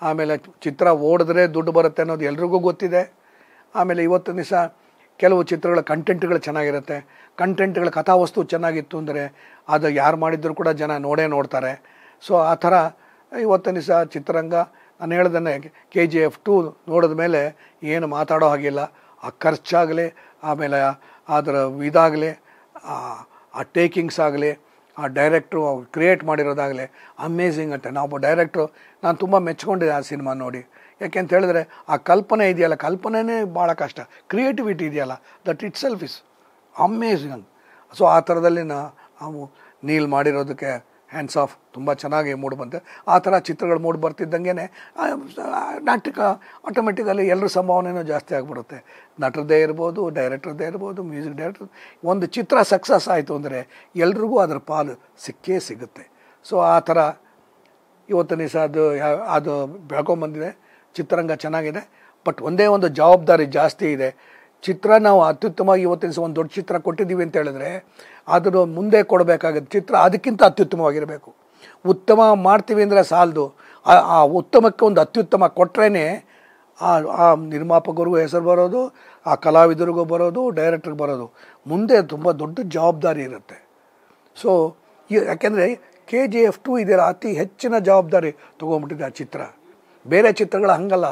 ಆಮೇಲೆ ಚಿತ್ರ ಓಡಿದ್ರೆ ದುಡ್ಡು ಬರುತ್ತೆ ಅನ್ನೋದು ಎಲ್ರಿಗೂ ಗೊತ್ತಿದೆ ಆಮೇಲೆ ಇವತ್ತಿನ ದಿವಸ ಕೆಲವು ಚಿತ್ರಗಳ ಕಂಟೆಂಟ್ಗಳು ಚೆನ್ನಾಗಿರುತ್ತೆ ಕಂಟೆಂಟ್ಗಳ ಕಥಾವಸ್ತು ಚೆನ್ನಾಗಿತ್ತು ಅಂದರೆ ಅದು ಯಾರು ಮಾಡಿದರೂ ಕೂಡ ಜನ ನೋಡೇ ನೋಡ್ತಾರೆ ಸೊ ಆ ಥರ ಇವತ್ತಿನ ಸಹ ಚಿತ್ರರಂಗ ನಾನು ಹೇಳ್ದನ್ನೇ ಕೆ ಜಿ ಎಫ್ ಟು ನೋಡಿದ ಮೇಲೆ ಏನು ಮಾತಾಡೋ ಹಾಗಿಲ್ಲ ಆ ಖರ್ಚಾಗಲಿ ಆಮೇಲೆ ಅದರ ಇದಾಗಲಿ ಆ ಟೇಕಿಂಗ್ಸ್ ಆಗಲಿ ಆ ಡೈರೆಕ್ಟ್ರು ಅವ್ರು ಕ್ರಿಯೇಟ್ ಮಾಡಿರೋದಾಗಲಿ ಅಮೇಝಿಂಗ್ ಅಂತ ನಾವು ಡೈರೆಕ್ಟ್ರು ನಾನು ತುಂಬ ಮೆಚ್ಕೊಂಡಿದ್ದೆ ಆ ಸಿನಿಮಾ ನೋಡಿ ಯಾಕೆ ಅಂತ ಹೇಳಿದ್ರೆ ಆ ಕಲ್ಪನೆ ಇದೆಯಲ್ಲ ಕಲ್ಪನೆನೇ ಭಾಳ ಕಷ್ಟ ಕ್ರಿಯೇಟಿವಿಟಿ ಇದೆಯಲ್ಲ that itself is amazing so ಆ ಥರದಲ್ಲಿ ನಾವು ನೀಲ್ ಮಾಡಿರೋದಕ್ಕೆ ಹ್ಯಾಂಡ್ಸ್ ಆಫ್ ತುಂಬ ಚೆನ್ನಾಗಿ ಮೂಡ್ ಬಂತೆ ಆ ಥರ ಚಿತ್ರಗಳು ಮೂಡ್ ಬರ್ತಿದ್ದಂಗೆ ನಾಟಕ ಆಟೋಮೆಟಿಕಲಿ ಎಲ್ಲರ ಸಂಭಾವನೆಯೂ ಜಾಸ್ತಿ ಆಗಿಬಿಡುತ್ತೆ ನಟರದ್ದೇ ಇರ್ಬೋದು ಡೈರೆಕ್ಟ್ರದ್ದೇ ಇರ್ಬೋದು ಮ್ಯೂಸಿಕ್ ಡೈರೆಕ್ಟರ್ ಒಂದು ಚಿತ್ರ ಸಕ್ಸಸ್ ಆಯಿತು ಅಂದರೆ ಎಲ್ರಿಗೂ ಅದರ ಪಾಲು ಸಿಕ್ಕೇ ಸಿಗುತ್ತೆ ಸೊ ಆ ಥರ ಇವತ್ತಿನ ದಿವಸ ಅದು ಅದು ಬೆಳ್ಕೊಂಬಂದಿದೆ ಚಿತ್ರರಂಗ ಚೆನ್ನಾಗಿದೆ ಬಟ್ ಒಂದೇ ಒಂದು ಜವಾಬ್ದಾರಿ ಜಾಸ್ತಿ ಇದೆ ಚಿತ್ರ ನಾವು ಅತ್ಯುತ್ತಮವಾಗಿ ಇವತ್ತಿನ ಒಂದು ದೊಡ್ಡ ಚಿತ್ರ ಕೊಟ್ಟಿದ್ದೀವಿ ಅಂತ ಹೇಳಿದ್ರೆ ಅದನ್ನು ಮುಂದೆ ಕೊಡಬೇಕಾಗುತ್ತೆ ಚಿತ್ರ ಅದಕ್ಕಿಂತ ಅತ್ಯುತ್ತಮವಾಗಿರಬೇಕು ಉತ್ತಮ ಮಾಡ್ತೀವಿ ಅಂದರೆ ಸಾಲದು ಆ ಉತ್ತಮಕ್ಕೆ ಒಂದು ಅತ್ಯುತ್ತಮ ಕೊಟ್ರೇ ಆ ನಿರ್ಮಾಪಕರಿಗೂ ಹೆಸರು ಬರೋದು ಆ ಕಲಾವಿದರಿಗೂ ಬರೋದು ಡೈರೆಕ್ಟ್ರಿಗೆ ಬರೋದು ಮುಂದೆ ತುಂಬ ದೊಡ್ಡ ಜವಾಬ್ದಾರಿ ಇರುತ್ತೆ ಸೊ ಯಾಕೆಂದರೆ ಕೆ ಜಿ ಎಫ್ ಟು ಇದೆಲ್ಲ ಅತಿ ಹೆಚ್ಚಿನ ಜವಾಬ್ದಾರಿ ತೊಗೊಂಬಿಟ್ಟಿದೆ ಆ ಚಿತ್ರ ಬೇರೆ ಚಿತ್ರಗಳು ಹಂಗಲ್ಲ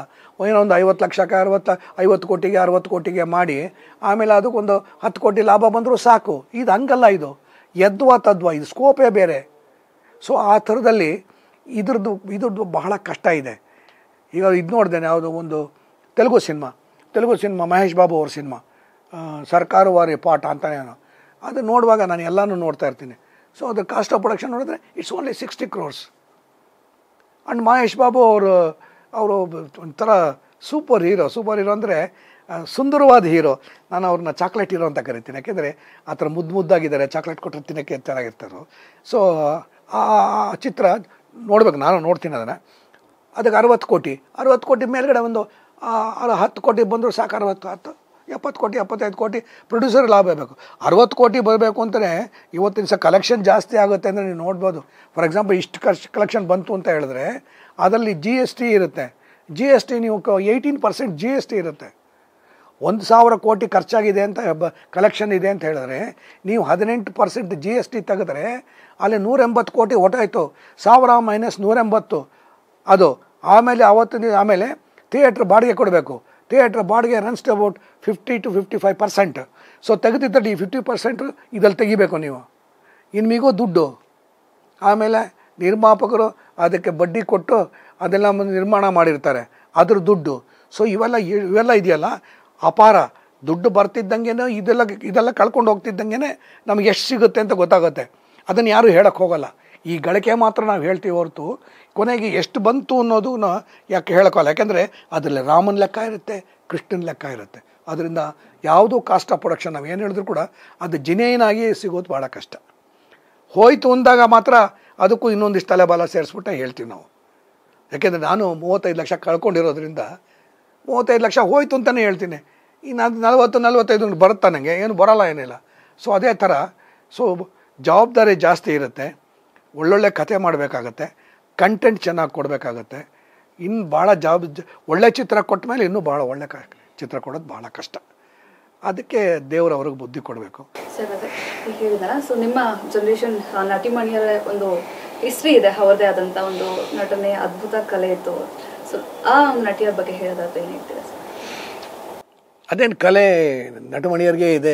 ಏನೋ ಒಂದು ಐವತ್ತು ಲಕ್ಷಕ್ಕೆ ಅರವತ್ತು ಐವತ್ತು ಕೋಟಿಗೆ ಅರವತ್ತು ಕೋಟಿಗೆ ಮಾಡಿ ಆಮೇಲೆ ಅದಕ್ಕೊಂದು ಹತ್ತು ಕೋಟಿ ಲಾಭ ಬಂದರೂ ಸಾಕು ಇದು ಹಂಗಲ್ಲ ಇದು ಎದ್ವಾ ತದ್ವಾ ಇದು ಸ್ಕೋಪೇ ಬೇರೆ ಸೊ ಆ ಥರದಲ್ಲಿ ಇದ್ರದ್ದು ಇದ್ರದ್ದು ಬಹಳ ಕಷ್ಟ ಇದೆ ಈಗ ಇದು ನೋಡಿದೆ ಯಾವುದು ಒಂದು ತೆಲುಗು ಸಿನಿಮಾ ತೆಲುಗು ಸಿನಿಮಾ ಮಹೇಶ್ ಬಾಬು ಅವ್ರ ಸಿನಿಮಾ ಸರ್ಕಾರವಾರಿ ಪಾಠ ಅಂತಲೇ ನಾನು ಅದು ನೋಡುವಾಗ ನಾನು ಎಲ್ಲನೂ ನೋಡ್ತಾ ಇರ್ತೀನಿ ಸೊ ಅದು ಕಾಸ್ಟ್ ಆಫ್ ಪ್ರೊಡಕ್ಷನ್ ನೋಡಿದ್ರೆ it's only sixty crores and Mahesh Babu ಅವರು ಅವರು ಒಂಥರ ಸೂಪರ್ ಹೀರೋ ಸೂಪರ್ ಹೀರೋ ಅಂದರೆ ಸುಂದರವಾದ ಹೀರೋ ನಾನು ಅವ್ರನ್ನ ಚಾಕ್ಲೇಟ್ ಹೀರೋ ಅಂತ ಕರಿತೀನಿ ಯಾಕೆಂದರೆ ಆ ಥರ ಮುದ್ದು ಮುದ್ದಾಗಿದ್ದಾರೆ ಚಾಕ್ಲೇಟ್ ಕೊಟ್ಟರೆ ತಿನ್ನೋಕ್ಕೆ ಚೆನ್ನಾಗಿರ್ತಾರೆ ಸೊ ಆ ಚಿತ್ರ ನೋಡ್ಬೇಕು ನಾನು ನೋಡ್ತೀನಿ ಅದನ್ನು ಅದಕ್ಕೆ ಅರವತ್ತು ಕೋಟಿ ಅರವತ್ತು ಕೋಟಿ ಮೇಲ್ಗಡೆ ಒಂದು ಹತ್ತು ಕೋಟಿ ಬಂದರೂ ಸಾಕು ಅರವತ್ತು ಹತ್ತು ಎಪ್ಪತ್ತು ಕೋಟಿ ಎಪ್ಪತ್ತೈದು ಕೋಟಿ ಪ್ರೊಡ್ಯೂಸರ್ ಲಾಭ ಇರಬೇಕು ಅರವತ್ತು ಕೋಟಿ ಬರಬೇಕು ಅಂತಲೇ ಇವತ್ತಿನ ಸಹ ಕಲೆಕ್ಷನ್ ಜಾಸ್ತಿ ಆಗುತ್ತೆ ಅಂದರೆ ನೀವು ನೋಡ್ಬೋದು ಫಾರ್ ಎಕ್ಸಾಂಪಲ್ ಇಷ್ಟು ಕಲೆಕ್ಷನ್ ಬಂತು ಅಂತ ಹೇಳಿದ್ರೆ ಅದರಲ್ಲಿ ಜಿ ಎಸ್ ಟಿ ಇರುತ್ತೆ ಜಿ ಎಸ್ ಟಿ ನೀವು ಕ eighteen percent G S T ಇರುತ್ತೆ ಒಂದು ಸಾವಿರ ಕೋಟಿ ಖರ್ಚಾಗಿದೆ ಅಂತ ಬ ಕಲೆಕ್ಷನ್ ಇದೆ ಅಂತ ಹೇಳಿದ್ರೆ ನೀವು ಹದಿನೆಂಟು ಪರ್ಸೆಂಟ್ ಜಿ ಎಸ್ ಟಿ ತೆಗೆದ್ರೆ ಅಲ್ಲಿ ನೂರೆಂಬತ್ತು ಕೋಟಿ ಓಟಾಯಿತು ಸಾವಿರ ಮೈನಸ್ ನೂರೆಂಬತ್ತು ಅದು ಆಮೇಲೆ ಅವತ್ತು ಆಮೇಲೆ ಥಿಯೇಟ್ರ್ ಬಾಡಿಗೆ ಕೊಡಬೇಕು ಥಿಯೇಟ್ರ್ ಬಾಡಿಗೆ runs to about fifty to fifty five percent so ತೆಗೆದಿದ್ದಲ್ಲಿ ಫಿಫ್ಟಿ ಪರ್ಸೆಂಟ್ ಇದ್ರಲ್ಲಿ ತೆಗಿಬೇಕು ನೀವು ಇನ್ಮಿಗೂ ದುಡ್ಡು ಆಮೇಲೆ ನಿರ್ಮಾಪಕರು ಅದಕ್ಕೆ ಬಡ್ಡಿ ಕೊಟ್ಟು ಅದೆಲ್ಲ ನಿರ್ಮಾಣ ಮಾಡಿರ್ತಾರೆ ಅದ್ರ ದುಡ್ಡು ಸೊ ಇವೆಲ್ಲ ಇವೆಲ್ಲ ಇದೆಯಲ್ಲ ಅಪಾರ ದುಡ್ಡು ಬರ್ತಿದ್ದಂಗೆ ಇದೆಲ್ಲ ಇದೆಲ್ಲ ಕಳ್ಕೊಂಡು ಹೋಗ್ತಿದ್ದಂಗೆ ನಮ್ಗೆ ಎಷ್ಟು ಸಿಗುತ್ತೆ ಅಂತ ಗೊತ್ತಾಗುತ್ತೆ ಅದನ್ನು ಯಾರೂ ಹೇಳಕ್ಕೆ ಹೋಗಲ್ಲ ಈ ಗಳಿಕೆ ಮಾತ್ರ ನಾವು ಹೇಳ್ತೀವಿ ಹೊರತು ಕೊನೆಗೆ ಎಷ್ಟು ಬಂತು ಅನ್ನೋದು ಯಾಕೆ ಹೇಳೋಕ್ಕಲ್ಲ ಯಾಕೆಂದರೆ ಅದರಲ್ಲಿ ರಾಮನ ಲೆಕ್ಕ ಇರುತ್ತೆ ಕೃಷ್ಣನ ಲೆಕ್ಕ ಇರುತ್ತೆ ಅದರಿಂದ ಯಾವುದೂ ಕಾಸ್ಟ್ ಆಫ್ ಪ್ರೊಡಕ್ಷನ್ ನಾವು ಏನು ಹೇಳಿದ್ರು ಕೂಡ ಅದು ಜಿನೇನಾಗಿ ಸಿಗೋದು ಭಾಳ ಕಷ್ಟ ಹೋಯ್ತು ಅಂದಾಗ ಮಾತ್ರ ಅದಕ್ಕೂ ಇನ್ನೊಂದಿಷ್ಟು ತಲೆಬಾಲ ಸೇರಿಸ್ಬಿಟ್ಟು ಹೇಳ್ತೀವಿ ನಾವು ಯಾಕೆಂದರೆ ನಾನು ಮೂವತ್ತೈದು ಲಕ್ಷ ಕಳ್ಕೊಂಡಿರೋದ್ರಿಂದ ಮೂವತ್ತೈದು ಲಕ್ಷ ಹೋಯ್ತು ಅಂತಲೇ ಹೇಳ್ತೀನಿ ಇನ್ನು ನಾನು ನಲ್ವತ್ತು ನಲ್ವತ್ತೈದು ಬರುತ್ತಾ ನನಗೆ ಏನು ಬರೋಲ್ಲ ಏನಿಲ್ಲ ಸೊ ಅದೇ ಥರ ಸೊ ಜವಾಬ್ದಾರಿ ಜಾಸ್ತಿ ಇರುತ್ತೆ ಒಳ್ಳೊಳ್ಳೆ ಕಥೆ ಮಾಡಬೇಕಾಗತ್ತೆ ಕಂಟೆಂಟ್ ಚೆನ್ನಾಗಿ ಕೊಡಬೇಕಾಗತ್ತೆ ಇನ್ನು ಭಾಳ ಜಾಬ್ ಒಳ್ಳೆ ಚಿತ್ರ ಕೊಟ್ಟ ಮೇಲೆ ಇನ್ನೂ ಭಾಳ ಒಳ್ಳೆ ಕ ಚಿತ್ರ ಕೊಡೋದು ಭಾಳ ಕಷ್ಟ ಅದಕ್ಕೆ ಅವ್ರಿಗೆ ಬುದ್ಧಿ ಕೊಡಬೇಕು ಸರ್ ಸೊ ನಿಮ್ಮ ಜನರೇಷನ್ ನಟಿ ಒಂದು ಹಿಸ್ಟ್ರಿ ಇದೆ ಅವರದೇ ಆದಂತ ಒಂದು ನಟನೆ ಅದ್ಭುತ ಕಲೆ ಇತ್ತು ಸೊ ಆ ಒಂದು ನಟಿಯರ ಬಗ್ಗೆ ಹೇಳೋದಾದ್ರೆ ಏನು ಅದೇನು ಕಲೆ ನಟಮಣಿಯರಿಗೆ ಇದೆ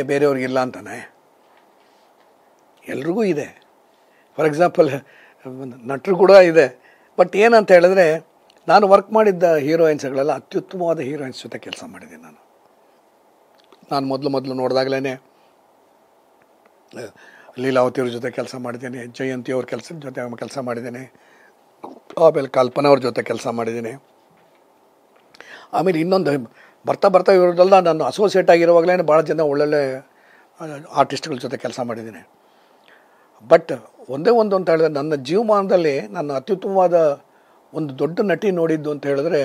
ಇಲ್ಲ ಅಂತಾನೆ ಎಲ್ರಿಗೂ ಇದೆ ಫಾರ್ ಎಕ್ಸಾಂಪಲ್ ನಟರು ಕೂಡ ಇದೆ ಬಟ್ ಏನಂತ ಹೇಳಿದ್ರೆ ನಾನು ವರ್ಕ್ ಮಾಡಿದ್ದ ಹೀರೋಯಿನ್ಸ್ಗಳೆಲ್ಲ ಅತ್ಯುತ್ತಮವಾದ ಹೀರೋಯಿನ್ಸ್ ಜೊತೆ ಕೆಲಸ ಮಾಡಿದ್ದೀನಿ ನಾನು ನಾನು ಮೊದಲು ಮೊದಲು ನೋಡಿದಾಗಲೇ ಲೀಲಾವತಿಯವ್ರ ಜೊತೆ ಕೆಲಸ ಮಾಡಿದ್ದೀನಿ ಜಯಂತಿ ಅವ್ರ ಕೆಲಸ ಜೊತೆ ಕೆಲಸ ಮಾಡಿದ್ದೀನಿ ಆಮೇಲೆ ಕಲ್ಪನಾ ಅವ್ರ ಜೊತೆ ಕೆಲಸ ಮಾಡಿದ್ದೀನಿ ಆಮೇಲೆ ಇನ್ನೊಂದು ಬರ್ತಾ ಬರ್ತಾ ಇರೋದಲ್ಲ ನಾನು ಅಸೋಸಿಯೇಟ್ ಆಗಿರುವಾಗಲೇ ಭಾಳ ಜನ ಒಳ್ಳೊಳ್ಳೆ ಆರ್ಟಿಸ್ಟ್ಗಳ ಜೊತೆ ಕೆಲಸ ಮಾಡಿದ್ದೀನಿ ಬಟ್ ಒಂದೇ ಒಂದು ಅಂತ ಹೇಳಿದ್ರೆ ನನ್ನ ಜೀವಮಾನದಲ್ಲಿ ನನ್ನ ಅತ್ಯುತ್ತಮವಾದ ಒಂದು ದೊಡ್ಡ ನಟಿ ನೋಡಿದ್ದು ಅಂತ ಹೇಳಿದ್ರೆ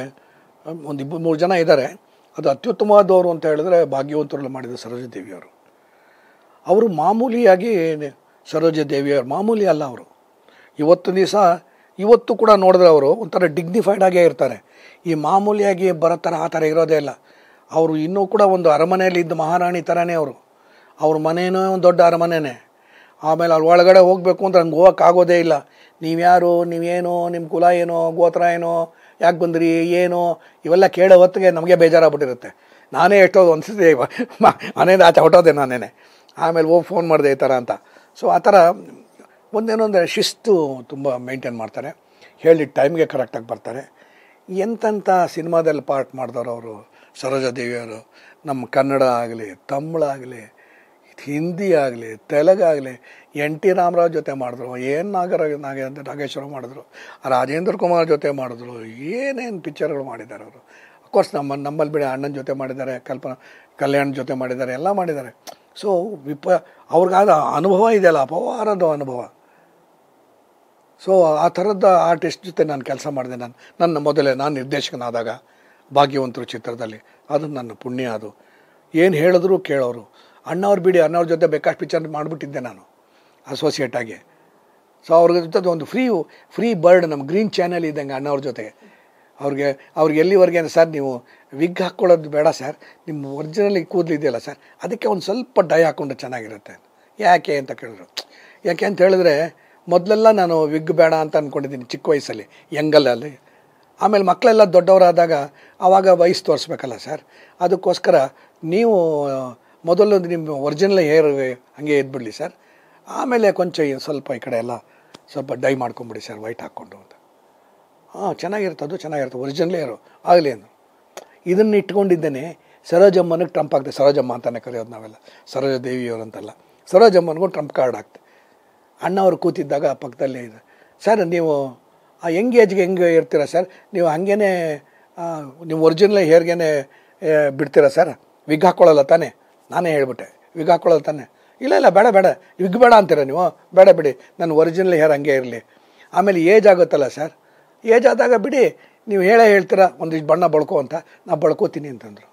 ಒಂದು ಇಬ್ಬರು ಮೂರು ಜನ ಇದ್ದಾರೆ ಅದು ಅತ್ಯುತ್ತಮವಾದವರು ಅಂತ ಹೇಳಿದ್ರೆ ಭಾಗ್ಯವಂತರಲ್ಲಿ ಮಾಡಿದ ಸರೋಜ ದೇವಿಯವರು ಅವರು ಮಾಮೂಲಿಯಾಗಿ ಸರೋಜ ದೇವಿಯವರು ಮಾಮೂಲಿ ಅಲ್ಲ ಅವರು ಇವತ್ತು ದಿವಸ ಇವತ್ತು ಕೂಡ ನೋಡಿದ್ರೆ ಅವರು ಒಂಥರ ಡಿಗ್ನಿಫೈಡ್ ಆಗೇ ಇರ್ತಾರೆ ಈ ಮಾಮೂಲಿಯಾಗಿ ಬರೋ ಥರ ಆ ಥರ ಇರೋದೇ ಇಲ್ಲ ಅವರು ಇನ್ನೂ ಕೂಡ ಒಂದು ಅರಮನೆಯಲ್ಲಿ ಇದ್ದ ಮಹಾರಾಣಿ ಥರನೇ ಅವರು ಅವ್ರ ಮನೆಯೂ ಒಂದು ದೊಡ್ಡ ಅರಮನೆನೇ ಆಮೇಲೆ ಅಲ್ಲಿ ಒಳಗಡೆ ಹೋಗಬೇಕು ಅಂತ ನಂಗೆ ಹೋಗೋಕ್ಕಾಗೋದೇ ಇಲ್ಲ ನೀವ್ಯಾರು ನೀವೇನು ನಿಮ್ಮ ಕುಲ ಏನೋ ಗೋತ್ರ ಏನೋ ಯಾಕೆ ಬಂದ್ರಿ ಏನು ಇವೆಲ್ಲ ಕೇಳೋ ಹೊತ್ತಿಗೆ ನಮಗೆ ಬೇಜಾರಾಗ್ಬಿಟ್ಟಿರುತ್ತೆ ನಾನೇ ಎಷ್ಟೋ ಒಂದು ಸತಿ ಮನೆಯಿಂದ ಆಚೆ ಹೊಟ್ಟೋದೆ ನಾನೇನೆ ಆಮೇಲೆ ಹೋಗಿ ಫೋನ್ ಮಾಡಿದೆ ಈ ಥರ ಅಂತ ಸೊ ಆ ಥರ ಒಂದೇನೊಂದು ಶಿಸ್ತು ತುಂಬ ಮೇಂಟೈನ್ ಮಾಡ್ತಾರೆ ಹೇಳಿ ಟೈಮ್ಗೆ ಕರೆಕ್ಟಾಗಿ ಬರ್ತಾರೆ ಎಂಥ ಸಿನಿಮಾದಲ್ಲಿ ಪಾರ್ಟ್ ಮಾಡಿದವರು ಅವರು ಸರೋಜಾದೇವಿಯವರು ನಮ್ಮ ಕನ್ನಡ ಆಗಲಿ ತಮಿಳಾಗಲಿ ಹಿಂದಿ ಆಗಲಿ ತೆಲುಗಾಗಲಿ ಎನ್ ಟಿ ರಾಮರಾವ್ ಜೊತೆ ಮಾಡಿದ್ರು ಏನು ನಾಗರ ನಾಗ ನಾಗೇಶ್ವರ ಮಾಡಿದ್ರು ರಾಜೇಂದ್ರ ಕುಮಾರ್ ಜೊತೆ ಮಾಡಿದ್ರು ಏನೇನು ಪಿಕ್ಚರ್ಗಳು ಮಾಡಿದ್ದಾರೆ ಅವರು ಅಫ್ಕೋರ್ಸ್ ನಮ್ಮ ನಮ್ಮಲ್ಲಿ ಬಿಡಿ ಅಣ್ಣನ ಜೊತೆ ಮಾಡಿದ್ದಾರೆ ಕಲ್ಪನಾ ಕಲ್ಯಾಣ ಜೊತೆ ಮಾಡಿದ್ದಾರೆ ಎಲ್ಲ ಮಾಡಿದ್ದಾರೆ ಸೊ ವಿಪ ಅವ್ರಿಗಾದ ಅನುಭವ ಇದೆಯಲ್ಲ ಅಪವಾರದ ಅನುಭವ ಸೊ ಆ ಥರದ ಆರ್ಟಿಸ್ಟ್ ಜೊತೆ ನಾನು ಕೆಲಸ ಮಾಡಿದೆ ನಾನು ನನ್ನ ಮೊದಲೇ ನಾನು ನಿರ್ದೇಶಕನಾದಾಗ ಭಾಗ್ಯವಂತರು ಚಿತ್ರದಲ್ಲಿ ಅದು ನನ್ನ ಪುಣ್ಯ ಅದು ಏನು ಹೇಳಿದ್ರು ಕೇಳೋರು ಅಣ್ಣವ್ರು ಬಿಡಿ ಅಣ್ಣವ್ರ ಜೊತೆ ಬೇಕಾಷ್ಟು ಪಿಕ್ಚರ್ ಮಾಡಿಬಿಟ್ಟಿದ್ದೆ ನಾನು ಅಸೋಸಿಯೇಟಾಗಿ ಸೊ ಅವ್ರ ಜೊತೆ ಒಂದು ಫ್ರೀ ಫ್ರೀ ಬರ್ಡ್ ನಮ್ಮ ಗ್ರೀನ್ ಚಾನೆಲ್ ಇದ್ದಂಗೆ ಅಣ್ಣವ್ರ ಜೊತೆ ಅವ್ರಿಗೆ ಅವ್ರಿಗೆ ಎಲ್ಲಿವರೆಗೆ ಸರ್ ನೀವು ವಿಗ್ ಹಾಕ್ಕೊಳ್ಳೋದು ಬೇಡ ಸರ್ ನಿಮ್ಮ ಒರಿಜಿನಲ್ ಕೂದಲಿದೆಯಲ್ಲ ಸರ್ ಅದಕ್ಕೆ ಒಂದು ಸ್ವಲ್ಪ ಡೈ ಹಾಕ್ಕೊಂಡು ಚೆನ್ನಾಗಿರುತ್ತೆ ಯಾಕೆ ಅಂತ ಕೇಳಿದ್ರು ಯಾಕೆ ಅಂತ ಹೇಳಿದ್ರೆ ಮೊದಲೆಲ್ಲ ನಾನು ವಿಗ್ ಬೇಡ ಅಂತ ಅಂದ್ಕೊಂಡಿದ್ದೀನಿ ಚಿಕ್ಕ ವಯಸ್ಸಲ್ಲಿ ಯಂಗಲ್ಲಲ್ಲಿ ಆಮೇಲೆ ಮಕ್ಕಳೆಲ್ಲ ದೊಡ್ಡವರಾದಾಗ ಆವಾಗ ವಯಸ್ಸು ತೋರಿಸ್ಬೇಕಲ್ಲ ಸರ್ ಅದಕ್ಕೋಸ್ಕರ ನೀವು ಮೊದಲು ನಿಮ್ಮ ಒರಿಜಿನಲ್ ಹೇರ್ ಹಾಗೆ ಇದ್ಬಿಡಲಿ ಸರ್ ಆಮೇಲೆ ಕೊಂಚ ಸ್ವಲ್ಪ ಈ ಕಡೆ ಎಲ್ಲ ಸ್ವಲ್ಪ ಡೈ ಮಾಡ್ಕೊಂಬಿಡಿ ಸರ್ ವೈಟ್ ಹಾಕ್ಕೊಂಡು ಅಂತ ಹಾಂ ಚೆನ್ನಾಗಿರ್ತದೆ ಚೆನ್ನಾಗಿರ್ತದೆ ಒರಿಜಿನಲ್ ಹೇರು ಆಗಲಿ ಅಂದರು ಇದನ್ನು ಇಟ್ಕೊಂಡಿದ್ದೇನೆ ಸರೋಜಮ್ಮನಿಗೆ ಟ್ರಂಪ್ ಆಗ್ತದೆ ಸರೋಜಮ್ಮ ಅಂತಾನೆ ಕರೆಯೋದು ನಾವೆಲ್ಲ ಸರೋಜ ದೇವಿಯವರಂತಲ್ಲ ಸರೋಜಮ್ಮನಿಗೂ ಟ್ರಂಪ್ ಕಾರ್ಡ್ ಆಗ್ತದೆ ಅಣ್ಣವರು ಕೂತಿದ್ದಾಗ ಪಕ್ಕದಲ್ಲಿ ಸರ್ ನೀವು ಆ ಯಂಗ್ ಏಜ್ಗೆ ಹೆಂಗೆ ಇರ್ತೀರಾ ಸರ್ ನೀವು ಹಾಗೇನೆ ನೀವು ಒರಿಜಿನಲ್ ಹೇರ್ಗೆನೆ ಬಿಡ್ತೀರಾ ಸರ್ ವಿಗ್ ಹಾಕ್ಕೊಳ್ಳಲ್ಲ ತಾನೇ ನಾನೇ ಹೇಳ್ಬಿಟ್ಟೆ ವಿಗ್ ಹಾಕ್ಕೊಳ್ಳಲ್ಲ ತಾನೇ ಇಲ್ಲ ಇಲ್ಲ ಬೇಡ ಬೇಡ ವಿಗ್ ಬೇಡ ಅಂತೀರ ನೀವು ಬೇಡ ಬಿಡಿ ನನ್ನ ಒರಿಜಿನಲ್ ಹೇರ್ ಹಂಗೆ ಇರಲಿ ಆಮೇಲೆ ಏಜ್ ಆಗುತ್ತಲ್ಲ ಸರ್ ಏಜ್ ಆದಾಗ ಬಿಡಿ ನೀವು ಹೇಳೇ ಹೇಳ್ತೀರ ಒಂದಿಷ್ಟು ಬಣ್ಣ ಬಳ್ಕೊ ಅಂತ ನಾನು ಬಳ್ಕೋತೀನಿ ಅಂತಂದರು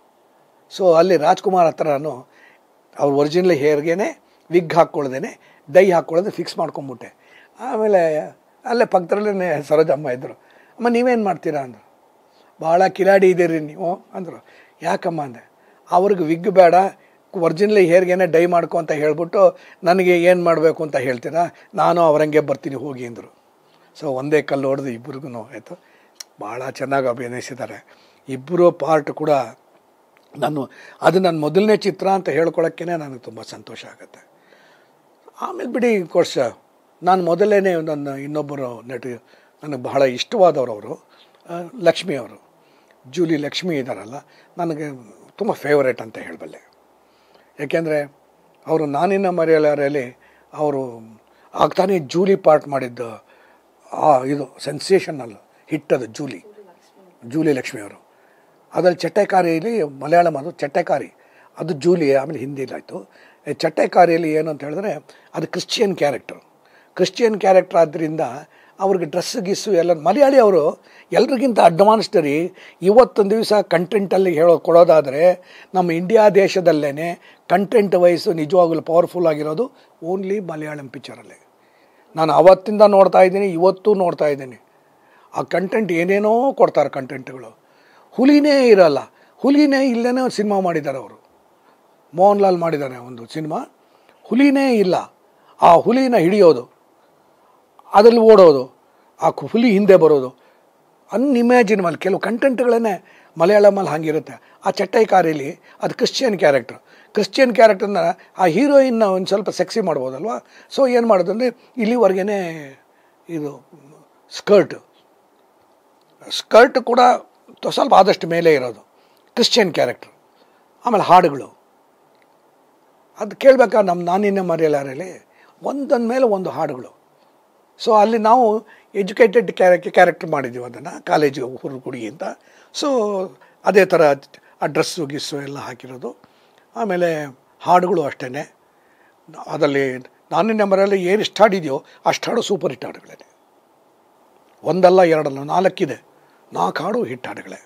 ಸೊ ಅಲ್ಲಿ ರಾಜ್ಕುಮಾರ್ ಹತ್ರ ನಾನು ಅವ್ರ ಒರಿಜಿನಲ್ ಹೇರ್ಗೆ ವಿಗ್ ಹಾಕ್ಕೊಳ್ದೇ ಡೈ ಹಾಕ್ಕೊಳ್ಳೋದು ಫಿಕ್ಸ್ ಮಾಡ್ಕೊಂಬಿಟ್ಟೆ ಆಮೇಲೆ ಅಲ್ಲೇ ಪಕ್ಕದಲ್ಲೇ ಸರೋಜಮ್ಮ ಇದ್ದರು ಅಮ್ಮ ನೀವೇನು ಮಾಡ್ತೀರಾ ಅಂದರು ಭಾಳ ಕಿಲಾಡಿ ಇದ್ದೀರಿ ನೀವು ಅಂದರು ಯಾಕಮ್ಮ ಅಂದೆ ಅವ್ರಿಗೆ ವಿಗ್ ಬೇಡ ಒರ್ಜಿನಲಿ ಹೇರ್ಗೇನೆ ಡೈ ಮಾಡ್ಕೊ ಅಂತ ಹೇಳ್ಬಿಟ್ಟು ನನಗೆ ಏನು ಮಾಡಬೇಕು ಅಂತ ಹೇಳ್ತೀರಾ ನಾನು ಅವರಂಗೆ ಬರ್ತೀನಿ ಹೋಗಿ ಅಂದರು ಸೊ ಒಂದೇ ಕಲ್ಲು ಹೊಡೆದು ಇಬ್ಬರಿಗೂ ಆಯಿತು ಭಾಳ ಚೆನ್ನಾಗಿ ಅಭಿನಯಿಸಿದ್ದಾರೆ ಇಬ್ಬರು ಪಾರ್ಟ್ ಕೂಡ ನಾನು ಅದು ನನ್ನ ಮೊದಲನೇ ಚಿತ್ರ ಅಂತ ಹೇಳ್ಕೊಳಕ್ಕೇ ನನಗೆ ತುಂಬ ಸಂತೋಷ ಆಗುತ್ತೆ ಆಮೇಲೆ ಬಿಡಿ ಕೋರ್ಸ್ ನಾನು ಮೊದಲೇ ನನ್ನ ಇನ್ನೊಬ್ಬರು ನಟಿ ನನಗೆ ಬಹಳ ಇಷ್ಟವಾದವರು ಅವರು ಲಕ್ಷ್ಮಿ ಅವರು ಜೂಲಿ ಲಕ್ಷ್ಮಿ ಇದ್ದಾರಲ್ಲ ನನಗೆ ತುಂಬ ಫೇವರೇಟ್ ಅಂತ ಹೇಳಬಲ್ಲೆ ಯಾಕೆಂದರೆ ಅವರು ನಾನಿನ ಮರೆಯಲಾರಲ್ಲಿ ಅವರು ಆಗ್ತಾನೆ ಜೂಲಿ ಪಾರ್ಟ್ ಮಾಡಿದ್ದು ಆ ಇದು ಸೆನ್ಸೇಷನಲ್ಲು ಹಿಟ್ಟದು ಜೂಲಿ ಜೂಲಿ ಅವರು ಅದರಲ್ಲಿ ಚಟ್ಟೆಕಾರಿಯಲ್ಲಿ ಮಲಯಾಳಂ ಅದು ಚಟ್ಟೆಕಾರಿ ಅದು ಜೂಲಿ ಆಮೇಲೆ ಹಿಂದಿಲಾಯಿತು ಚಟ್ಟೆಕಾರಿಯಲ್ಲಿ ಏನು ಅಂತ ಹೇಳಿದ್ರೆ ಅದು ಕ್ರಿಶ್ಚಿಯನ್ ಕ್ಯಾರೆಕ್ಟರ್ ಕ್ರಿಶ್ಚಿಯನ್ ಕ್ಯಾರೆಕ್ಟರ್ ಆದ್ದರಿಂದ ಅವ್ರಿಗೆ ಡ್ರೆಸ್ ಗಿಸ್ಸು ಎಲ್ಲ ಮಲಯಾಳಿ ಅವರು ಎಲ್ರಿಗಿಂತ ಅಡ್ವಾನ್ಸ್ಡರಿ ಇವತ್ತೊಂದು ದಿವಸ ಕಂಟೆಂಟಲ್ಲಿ ಹೇಳೋ ಕೊಡೋದಾದರೆ ನಮ್ಮ ಇಂಡಿಯಾ ದೇಶದಲ್ಲೇ ಕಂಟೆಂಟ್ ವೈಸು ನಿಜವಾಗಲೂ ಪವರ್ಫುಲ್ ಆಗಿರೋದು ಓನ್ಲಿ ಮಲಯಾಳಂ ಪಿಚ್ಚರಲ್ಲಿ ನಾನು ಅವತ್ತಿಂದ ನೋಡ್ತಾ ಇದ್ದೀನಿ ಇವತ್ತೂ ನೋಡ್ತಾ ಇದ್ದೀನಿ ಆ ಕಂಟೆಂಟ್ ಏನೇನೋ ಕೊಡ್ತಾರೆ ಕಂಟೆಂಟ್ಗಳು ಹುಲಿನೇ ಇರಲ್ಲ ಹುಲಿನೇ ಇಲ್ಲದೇ ಒಂದು ಸಿನಿಮಾ ಮಾಡಿದ್ದಾರೆ ಅವರು ಮೋಹನ್ ಲಾಲ್ ಮಾಡಿದ್ದಾರೆ ಒಂದು ಸಿನಿಮಾ ಹುಲಿನೇ ಇಲ್ಲ ಆ ಹುಲಿನ ಹಿಡಿಯೋದು ಅದರಲ್ಲಿ ಓಡೋದು ಆ ಹುಲಿ ಹಿಂದೆ ಬರೋದು ಅನ್ಇಮ್ಯಾಜಿನಬಲ್ ಕೆಲವು ಕಂಟೆಂಟ್ಗಳನ್ನೇ ಮಲಯಾಳಮಲ್ಲಿ ಹಾಗಿರುತ್ತೆ ಆ ಚಟ್ಟೈಕಾರಿಲಿ ಅದು ಕ್ರಿಶ್ಚಿಯನ್ ಕ್ಯಾರೆಕ್ಟರ್ ಕ್ರಿಶ್ಚಿಯನ್ ಕ್ಯಾರೆಕ್ಟರ್ನ ಆ ಹೀರೋಯಿನ್ನ ಒಂದು ಸ್ವಲ್ಪ ಸೆಕ್ಸಿ ಮಾಡ್ಬೋದಲ್ವ ಸೊ ಏನು ಮಾಡೋದು ಇಲ್ಲಿವರೆಗೇ ಇದು ಸ್ಕರ್ಟು ಸ್ಕರ್ಟ್ ಕೂಡ ಸ್ವಲ್ಪ ಆದಷ್ಟು ಮೇಲೆ ಇರೋದು ಕ್ರಿಶ್ಚಿಯನ್ ಕ್ಯಾರೆಕ್ಟರ್ ಆಮೇಲೆ ಹಾಡುಗಳು ಅದು ಕೇಳಬೇಕಾ ನಮ್ಮ ನಾನಿನ ಮರೆಯಲಾರಲ್ಲಿ ಒಂದೊಂದು ಮೇಲೆ ಒಂದು ಹಾಡುಗಳು ಸೊ ಅಲ್ಲಿ ನಾವು ಎಜುಕೇಟೆಡ್ ಕ್ಯಾರೆ ಕ್ಯಾರೆಕ್ಟರ್ ಮಾಡಿದ್ದೀವಿ ಅದನ್ನು ಕಾಲೇಜು ಹುಡುಗಿ ಅಂತ ಸೊ ಅದೇ ಥರ ಆ ಡ್ರೆಸ್ಸು ಗಿಸ್ಸು ಎಲ್ಲ ಹಾಕಿರೋದು ಆಮೇಲೆ ಹಾಡುಗಳು ಅಷ್ಟೇ ಅದರಲ್ಲಿ ನಾನಿನ ಮರೆಯಲ್ಲಿ ಏನು ಇಷ್ಟ ಹಾಡಿದೆಯೋ ಅಷ್ಟು ಹಾಡು ಸೂಪರ್ ಹಿಟ್ ಹಾಡುಗಳೇ ಒಂದಲ್ಲ ಎರಡಲ್ಲ ನಾಲ್ಕಿದೆ நான் ಕಾಡು ಹಿಟ್ಟಾಡುಗಳೇ